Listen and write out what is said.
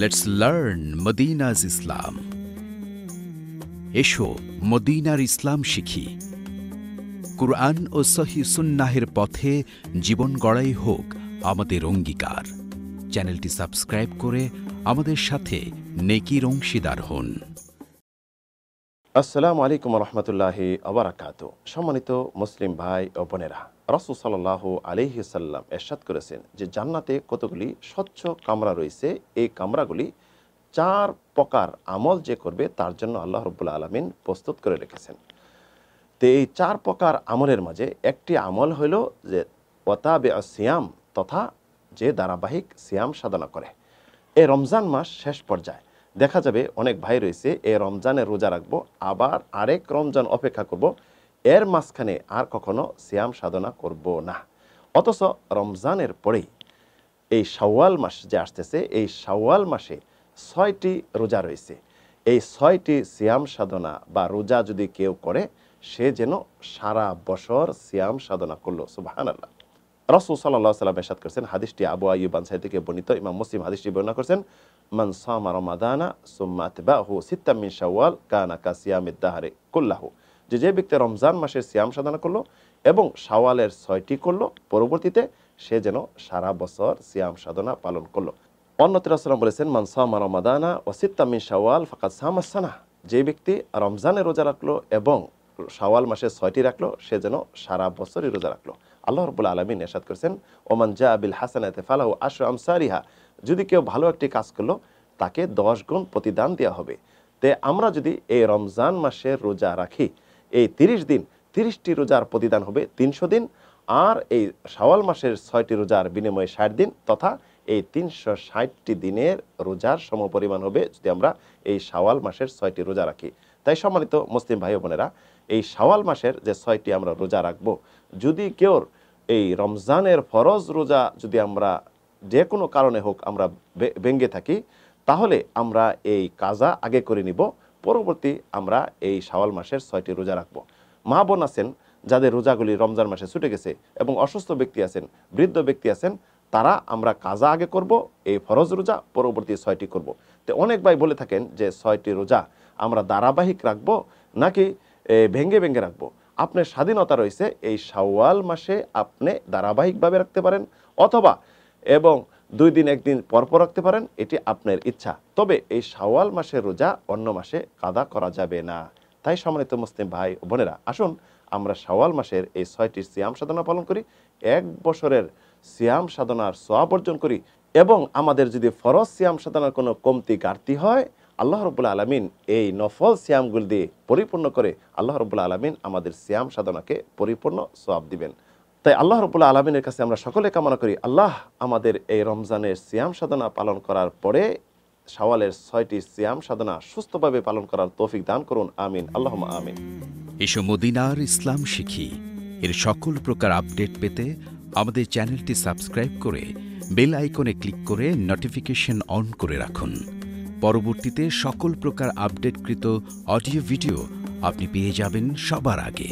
Let's learn মদিনাজ ইসলাম এসো মদিনার ইসলাম শিখি কুরআন ও সহি সুন্নাহের পথে জীবন গড়াই হোক আমাদের অঙ্গীকার চ্যানেলটি সাবস্ক্রাইব করে আমাদের সাথে নেকির অংশীদার হন আসসালামু আলাইকুম রহমতুল্লাহি আবরাকাত সম্মানিত মুসলিম ভাই ও বোনেরা রাসুল সাল্লাহ সাল্লাম এরশাদ করেছেন যে জান্নাতে কতগুলি স্বচ্ছ কামরা রয়েছে এই কামরাগুলি চার প্রকার আমল যে করবে তার জন্য আল্লাহ রবুল্লা আলমিন প্রস্তুত করে রেখেছেন তো এই চার প্রকার আমলের মাঝে একটি আমল হইল যে ওতাবে সিয়াম তথা যে ধারাবাহিক সিয়াম সাধনা করে এই রমজান মাস শেষ পর্যায়ে দেখা যাবে অনেক ভাই রয়েছে এই রমজানে রোজা রাখবো আবার আরেক রমজান অপেক্ষা করব এর মাঝখানে আর কখনো সিয়াম সাধনা করব না অথচ রমজানের পরেই এই সাওয়াল মাস যে আসতেছে এই সাওয়াল মাসে ছয়টি রোজা রয়েছে এই ছয়টি সিয়াম সাধনা বা রোজা যদি কেউ করে সে যেন সারা বছর সিয়াম সাধনা করলো সুবাহান আল্লাহ রসুল সাল্লাহ সাল্লাম এসাদ করছেন হাদিসটি আবু আয়ুব আনসাই থেকে বর্ণিত ইমাম মুসলিম হাদিসটি বর্ণনা করছেন মানসামা রমাদানা বাহু সিত্তামিন সাওয়াল কানা কাসিয়ামিদ্দাহারে কুল্লাহু যে যে ব্যক্তি রমজান মাসের সিয়াম সাধনা করলো এবং সাওয়ালের ছয়টি করলো পরবর্তীতে সে যেন সারা বছর সিয়াম সাধনা পালন করলো অন্যতরাম বলেছেন মানসামা রমাদানা ওয়াসিত্তামিন শাওয়াল ফাকাত সামাসানা যে ব্যক্তি রমজানের রোজা রাখলো এবং সাওয়াল মাসে ছয়টি রাখলো সে যেন সারা বছরই রোজা রাখলো আল্লাহ রবুল আলমী নেশাদ করেছেন ওমান জা আবিল হাসান ফালাহু আশু আমসারিহা যদি কেউ ভালো একটি কাজ করলো তাকে দশ গুণ প্রতিদান দেওয়া হবে তে আমরা যদি এই রমজান মাসের রোজা রাখি এই তিরিশ দিন তিরিশটি রোজার প্রতিদান হবে তিনশো দিন আর এই শাওয়াল মাসের ছয়টি রোজার বিনিময়ে ষাট দিন তথা এই তিনশো ষাটটি দিনের রোজার সম পরিমাণ হবে যদি আমরা এই শাওয়াল মাসের ছয়টি রোজা রাখি তাই সম্মানিত মুসলিম ভাই বোনেরা এই শাওয়াল মাসের যে ছয়টি আমরা রোজা রাখব যদি কেউ এই রমজানের ফরজ রোজা যদি আমরা যে কোনো কারণে হোক আমরা ভেঙ্গে থাকি তাহলে আমরা এই কাজা আগে করে নিব পরবর্তী আমরা এই শাওয়াল মাসের ছয়টি রোজা রাখব মা বোন আছেন যাদের রোজাগুলি রমজান মাসে ছুটে গেছে এবং অসুস্থ ব্যক্তি আছেন বৃদ্ধ ব্যক্তি আছেন তারা আমরা কাজা আগে করব এই ফরজ রোজা পরবর্তী ছয়টি করব। তো অনেক ভাই বলে থাকেন যে ছয়টি রোজা আমরা ধারাবাহিক রাখব নাকি ভেঙ্গে ভেঙ্গে রাখবো আপনার স্বাধীনতা রয়েছে এই শাওয়াল মাসে আপনি ধারাবাহিকভাবে রাখতে পারেন অথবা এবং দুই দিন একদিন পরপর রাখতে পারেন এটি আপনার ইচ্ছা তবে এই শাওয়াল মাসের রোজা অন্য মাসে কাদা করা যাবে না তাই সম্মানিত মুসলিম ভাই ও বোনেরা আসুন আমরা শাওয়াল মাসের এই ছয়টি সিয়াম সাধনা পালন করি এক বছরের সিয়াম সাধনার সোয়া অর্জন করি এবং আমাদের যদি ফরজ সিয়াম সাধনার কোনো কমতি ঘাটতি হয় আল্লাহ রবুল্লা আলমিন এই নফল সিয়ামগুলি দিয়ে পরিপূর্ণ করে আল্লাহ রবুল্লা আলমিন আমাদের সিয়াম সাধনাকে পরিপূর্ণ সোয়াব দিবেন তাই আল্লাহ রবুল্লা আলমিনের কাছে আমরা সকলে কামনা করি আল্লাহ আমাদের এই রমজানের সিয়াম সাধনা পালন করার পরে সওয়ালের ছয়টি সিয়াম সাধনা সুস্থভাবে পালন করার তৌফিক দান করুন আমিন আল্লাহ আমিন এসব মদিনার ইসলাম শিখি এর সকল প্রকার আপডেট পেতে আমাদের চ্যানেলটি সাবস্ক্রাইব করে বেল আইকনে ক্লিক করে নোটিফিকেশন অন করে রাখুন পরবর্তীতে সকল প্রকার আপডেটকৃত অডিও ভিডিও আপনি পেয়ে যাবেন সবার আগে